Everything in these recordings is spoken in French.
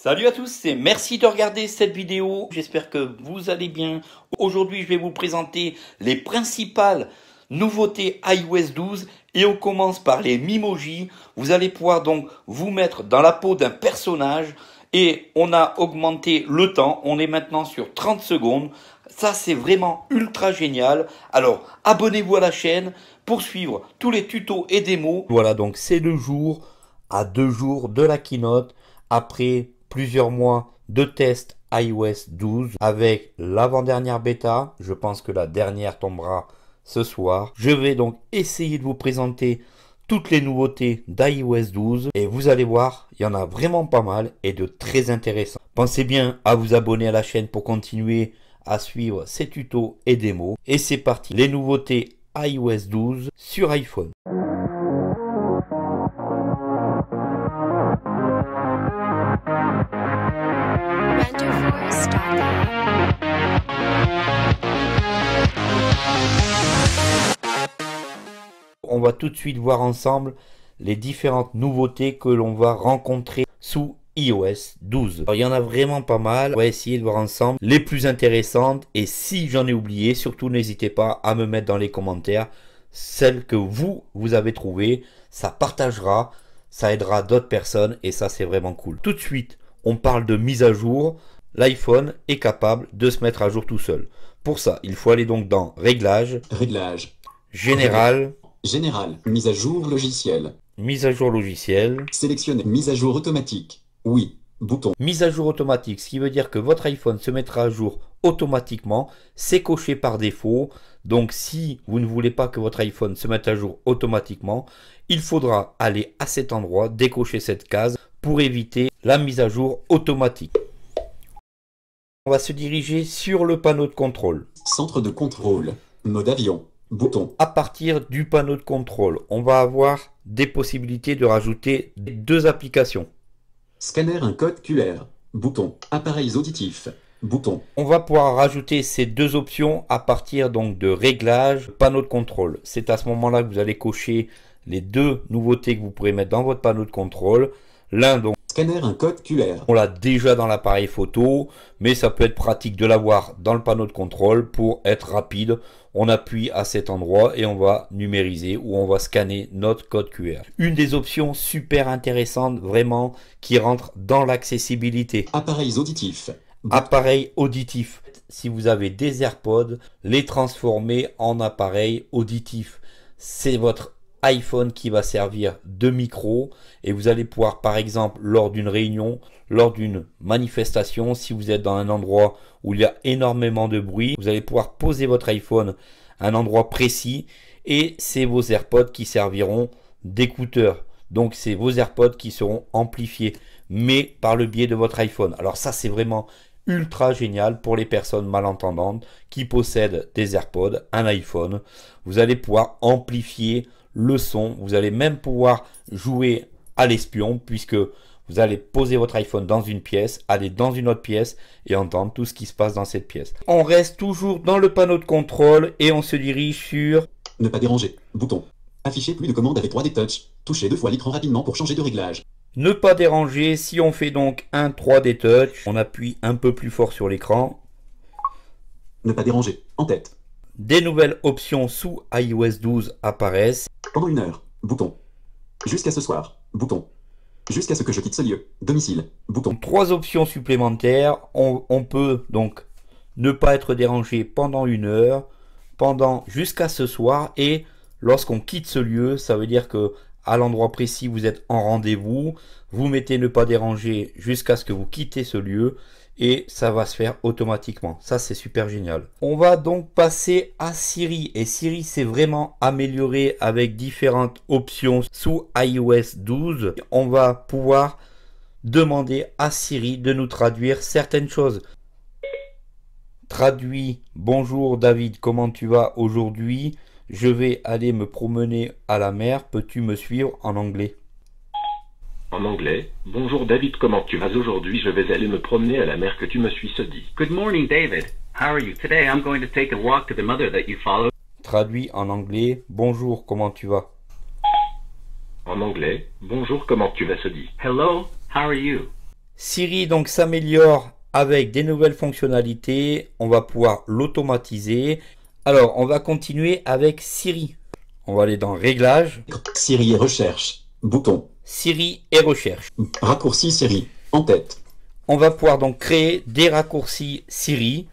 Salut à tous et merci de regarder cette vidéo. J'espère que vous allez bien. Aujourd'hui, je vais vous présenter les principales nouveautés iOS 12 et on commence par les Mimoji. Vous allez pouvoir donc vous mettre dans la peau d'un personnage et on a augmenté le temps. On est maintenant sur 30 secondes. Ça, c'est vraiment ultra génial. Alors, abonnez-vous à la chaîne pour suivre tous les tutos et démos. Voilà, donc c'est deux jours à deux jours de la keynote après plusieurs mois de tests iOS 12 avec l'avant-dernière bêta. Je pense que la dernière tombera ce soir. Je vais donc essayer de vous présenter toutes les nouveautés d'iOS 12 et vous allez voir, il y en a vraiment pas mal et de très intéressants. Pensez bien à vous abonner à la chaîne pour continuer à suivre ces tutos et démos. Et c'est parti, les nouveautés iOS 12 sur iPhone. On va tout de suite voir ensemble les différentes nouveautés que l'on va rencontrer sous iOS 12. il y en a vraiment pas mal. On va essayer de voir ensemble les plus intéressantes. Et si j'en ai oublié, surtout n'hésitez pas à me mettre dans les commentaires celles que vous, vous avez trouvées. Ça partagera, ça aidera d'autres personnes et ça c'est vraiment cool. Tout de suite, on parle de mise à jour l'iPhone est capable de se mettre à jour tout seul. Pour ça, il faut aller donc dans Réglages, Réglages, Général, Général, Mise à jour logiciel, Mise à jour logiciel, Sélectionner Mise à jour automatique, oui, bouton. Mise à jour automatique, ce qui veut dire que votre iPhone se mettra à jour automatiquement, c'est coché par défaut. Donc si vous ne voulez pas que votre iPhone se mette à jour automatiquement, il faudra aller à cet endroit, décocher cette case pour éviter la mise à jour automatique. On va se diriger sur le panneau de contrôle. Centre de contrôle, mode avion, bouton. À partir du panneau de contrôle, on va avoir des possibilités de rajouter deux applications. Scanner un code QR, bouton. Appareils auditifs, bouton. On va pouvoir rajouter ces deux options à partir donc de réglages, panneau de contrôle. C'est à ce moment-là que vous allez cocher les deux nouveautés que vous pourrez mettre dans votre panneau de contrôle. L'un donc un code QR. On l'a déjà dans l'appareil photo, mais ça peut être pratique de l'avoir dans le panneau de contrôle pour être rapide. On appuie à cet endroit et on va numériser ou on va scanner notre code QR. Une des options super intéressantes vraiment qui rentre dans l'accessibilité. Appareils auditifs. Appareil auditif. Si vous avez des AirPods, les transformer en appareil auditif. C'est votre iPhone qui va servir de micro et vous allez pouvoir par exemple lors d'une réunion, lors d'une manifestation, si vous êtes dans un endroit où il y a énormément de bruit, vous allez pouvoir poser votre iPhone à un endroit précis et c'est vos AirPods qui serviront d'écouteurs. Donc c'est vos AirPods qui seront amplifiés mais par le biais de votre iPhone. Alors ça c'est vraiment ultra génial pour les personnes malentendantes qui possèdent des AirPods, un iPhone. Vous allez pouvoir amplifier le son. Vous allez même pouvoir jouer à l'espion puisque vous allez poser votre iPhone dans une pièce, aller dans une autre pièce et entendre tout ce qui se passe dans cette pièce. On reste toujours dans le panneau de contrôle et on se dirige sur... Ne pas déranger. Bouton. Afficher plus de commandes avec 3D Touch. Toucher deux fois l'écran rapidement pour changer de réglage. Ne pas déranger, si on fait donc un 3D Touch, on appuie un peu plus fort sur l'écran. Ne pas déranger, en tête. Des nouvelles options sous iOS 12 apparaissent. Pendant une heure, bouton. Jusqu'à ce soir, bouton. Jusqu'à ce que je quitte ce lieu, domicile, bouton. Trois options supplémentaires. On, peut donc ne pas être dérangé pendant une heure, pendant jusqu'à ce soir et lorsqu'on quitte ce lieu, ça veut dire que à l'endroit précis vous êtes en rendez-vous, vous mettez ne pas déranger jusqu'à ce que vous quittez ce lieu et ça va se faire automatiquement. Ça, c'est super génial. On va donc passer à Siri et Siri s'est vraiment amélioré avec différentes options sous iOS 12. On va pouvoir demander à Siri de nous traduire certaines choses. Traduit, bonjour David, comment tu vas aujourd'hui Je vais aller me promener à la mer, peux-tu me suivre en anglais en anglais, bonjour David, comment tu vas aujourd'hui Je vais aller me promener à la mer que tu me suis se dit. Good morning David. How are you today? I'm going to take a walk to the mother that you follow. Traduit en anglais, bonjour, comment tu vas En anglais, bonjour, comment tu vas se dit. Hello, how are you Siri donc s'améliore avec des nouvelles fonctionnalités, on va pouvoir l'automatiser. Alors, on va continuer avec Siri. On va aller dans Réglages. Siri Recherche, bouton Siri et recherche. Raccourci Siri, en tête. On va pouvoir donc créer des raccourcis Siri,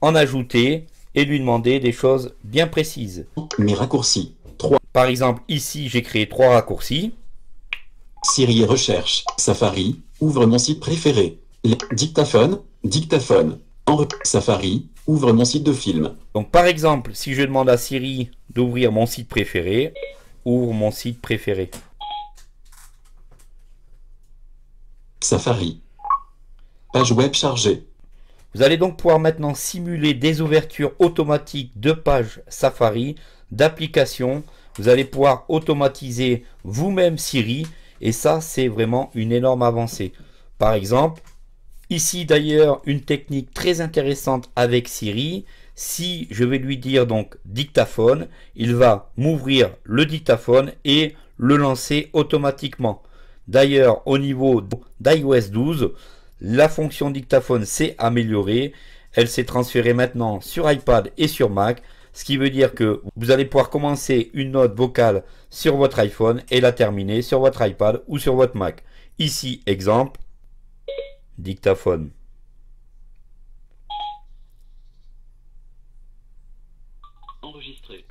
en ajouter et lui demander des choses bien précises. Mes raccourcis, Par exemple, ici, j'ai créé trois raccourcis. Siri et recherche, Safari, ouvre mon site préféré. Dictaphone, dictaphone, en Safari, ouvre mon site de film. Donc par exemple, si je demande à Siri d'ouvrir mon site préféré, ouvre mon site préféré. Safari. Page web chargée. Vous allez donc pouvoir maintenant simuler des ouvertures automatiques de pages Safari, d'applications. Vous allez pouvoir automatiser vous-même Siri. Et ça, c'est vraiment une énorme avancée. Par exemple, ici d'ailleurs, une technique très intéressante avec Siri. Si je vais lui dire donc dictaphone, il va m'ouvrir le dictaphone et le lancer automatiquement. D'ailleurs, au niveau d'iOS 12, la fonction dictaphone s'est améliorée. Elle s'est transférée maintenant sur iPad et sur Mac, ce qui veut dire que vous allez pouvoir commencer une note vocale sur votre iPhone et la terminer sur votre iPad ou sur votre Mac. Ici, exemple, dictaphone. Enregistré.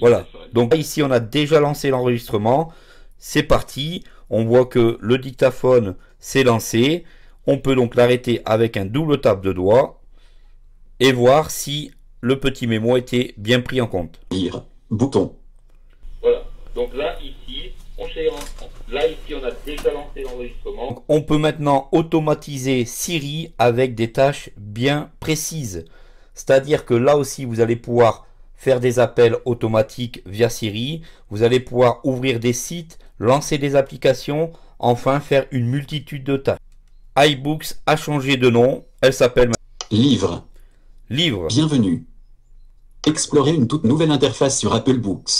Voilà. Donc ici, on a déjà lancé l'enregistrement. C'est parti. On voit que le dictaphone s'est lancé. On peut donc l'arrêter avec un double tape de doigt et voir si le petit mémo était bien pris en compte. bouton. Voilà. Donc là, ici, on Là, ici, on a déjà lancé l'enregistrement. On peut maintenant automatiser Siri avec des tâches bien précises. C'est-à-dire que là aussi, vous allez pouvoir faire des appels automatiques via Siri. Vous allez pouvoir ouvrir des sites lancer des applications, enfin faire une multitude de tâches. iBooks a changé de nom, elle s'appelle Livre. Livre. Bienvenue. Explorez une toute nouvelle interface sur Apple Books.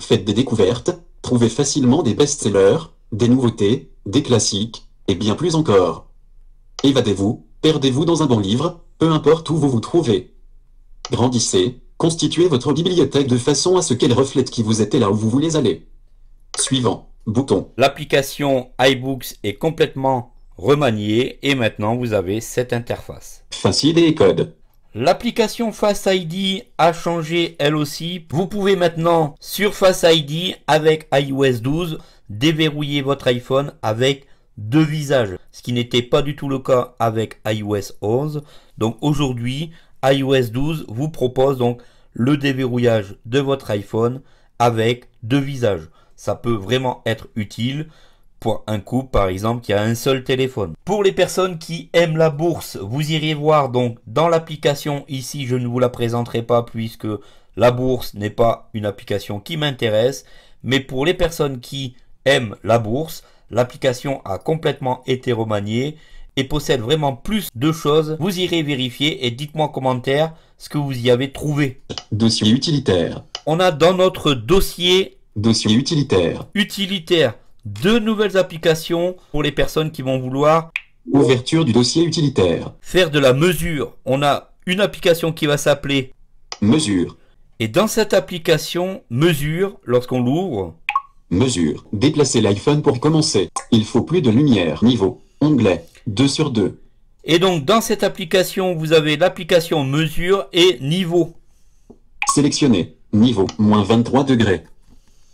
Faites des découvertes, trouvez facilement des best-sellers, des nouveautés, des classiques, et bien plus encore. Évadez-vous, perdez-vous dans un bon livre, peu importe où vous vous trouvez. Grandissez, constituez votre bibliothèque de façon à ce qu'elle reflète qui vous êtes là où vous voulez aller. Suivant. Bouton. L'application iBooks est complètement remaniée et maintenant vous avez cette interface. Facile et code. L'application Face ID a changé elle aussi. Vous pouvez maintenant sur Face ID avec iOS 12 déverrouiller votre iPhone avec deux visages, ce qui n'était pas du tout le cas avec iOS 11. Donc aujourd'hui, iOS 12 vous propose donc le déverrouillage de votre iPhone avec deux visages ça peut vraiment être utile pour un couple par exemple qui a un seul téléphone. Pour les personnes qui aiment la bourse, vous irez voir donc dans l'application ici, je ne vous la présenterai pas puisque la bourse n'est pas une application qui m'intéresse, mais pour les personnes qui aiment la bourse, l'application a complètement été remaniée et possède vraiment plus de choses. Vous irez vérifier et dites-moi en commentaire ce que vous y avez trouvé. Dossier utilitaire. On a dans notre dossier Dossier utilitaire. Utilitaire. Deux nouvelles applications pour les personnes qui vont vouloir. Ouverture du dossier utilitaire. Faire de la mesure. On a une application qui va s'appeler Mesure. Et dans cette application Mesure, lorsqu'on l'ouvre. Mesure. Déplacer l'iPhone pour commencer. Il faut plus de lumière. Niveau. Onglet. 2 sur 2. Et donc dans cette application, vous avez l'application Mesure et Niveau. Sélectionner. Niveau. Moins 23 degrés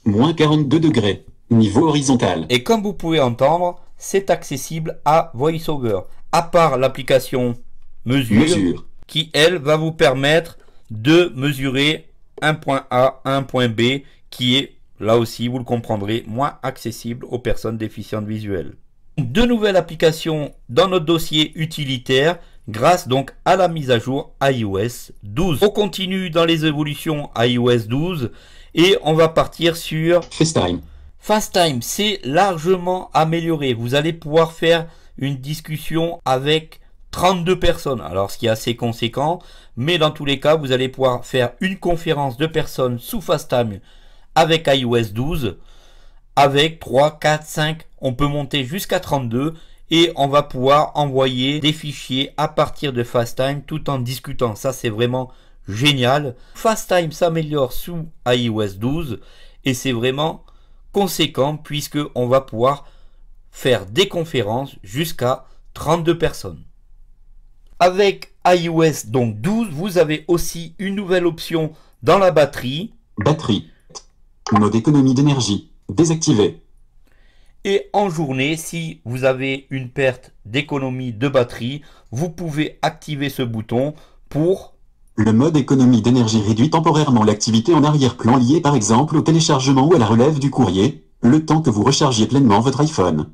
moins 42 degrés, niveau horizontal. Et comme vous pouvez entendre, c'est accessible à VoiceOver, à part l'application mesure, qui elle va vous permettre de mesurer un point A, un point B, qui est, là aussi, vous le comprendrez, moins accessible aux personnes déficientes visuelles. Deux nouvelles applications dans notre dossier utilitaire, grâce donc à la mise à jour iOS 12. On continue dans les évolutions iOS 12 et on va partir sur FaceTime. FaceTime, c'est largement amélioré. Vous allez pouvoir faire une discussion avec 32 personnes. Alors ce qui est assez conséquent, mais dans tous les cas, vous allez pouvoir faire une conférence de personnes sous FaceTime avec iOS 12 avec 3, 4, 5, on peut monter jusqu'à 32 et on va pouvoir envoyer des fichiers à partir de FaceTime tout en discutant. Ça, c'est vraiment génial. Fast Time s'améliore sous iOS 12 et c'est vraiment conséquent puisque on va pouvoir faire des conférences jusqu'à 32 personnes. Avec iOS donc 12, vous avez aussi une nouvelle option dans la batterie. Batterie. Mode économie d'énergie. Désactivé. Et en journée, si vous avez une perte d'économie de batterie, vous pouvez activer ce bouton pour le mode économie d'énergie réduit temporairement l'activité en arrière-plan liée par exemple au téléchargement ou à la relève du courrier, le temps que vous rechargez pleinement votre iPhone.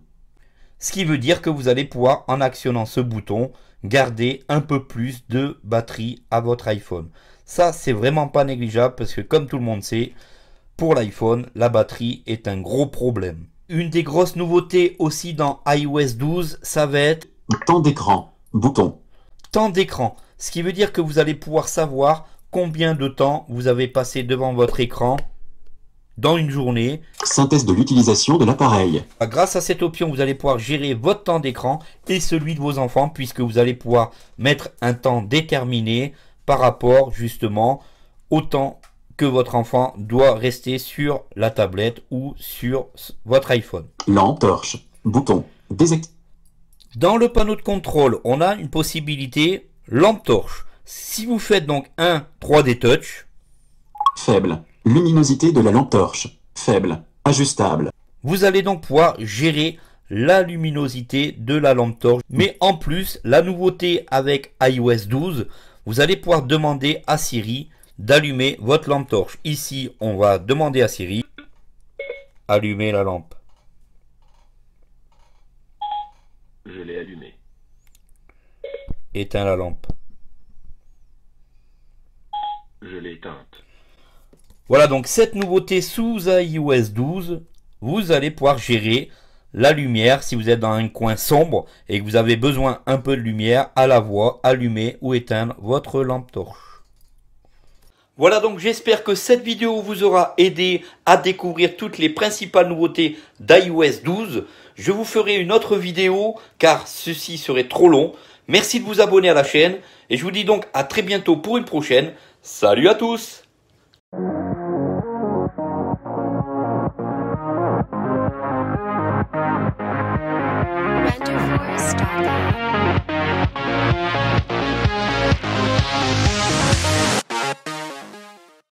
Ce qui veut dire que vous allez pouvoir, en actionnant ce bouton, garder un peu plus de batterie à votre iPhone. Ça, c'est vraiment pas négligeable parce que comme tout le monde sait, pour l'iPhone, la batterie est un gros problème. Une des grosses nouveautés aussi dans iOS 12, ça va être... Temps d'écran, bouton. Temps d'écran ce qui veut dire que vous allez pouvoir savoir combien de temps vous avez passé devant votre écran dans une journée. Synthèse de l'utilisation de l'appareil. Bah, grâce à cette option, vous allez pouvoir gérer votre temps d'écran et celui de vos enfants puisque vous allez pouvoir mettre un temps déterminé par rapport justement au temps que votre enfant doit rester sur la tablette ou sur votre iPhone. torche, bouton, Dans le panneau de contrôle, on a une possibilité lampe torche. Si vous faites donc un 3D touch. Faible. Luminosité de la lampe torche. Faible. Ajustable. Vous allez donc pouvoir gérer la luminosité de la lampe torche. Mais en plus, la nouveauté avec iOS 12, vous allez pouvoir demander à Siri d'allumer votre lampe torche. Ici, on va demander à Siri allumer la lampe. Je l'ai allumée éteint la lampe. Je l'ai Voilà donc cette nouveauté sous iOS 12. Vous allez pouvoir gérer la lumière si vous êtes dans un coin sombre et que vous avez besoin un peu de lumière à la voix, allumer ou éteindre votre lampe torche. Voilà donc j'espère que cette vidéo vous aura aidé à découvrir toutes les principales nouveautés d'iOS 12. Je vous ferai une autre vidéo car ceci serait trop long. Merci de vous abonner à la chaîne et je vous dis donc à très bientôt pour une prochaine. Salut à tous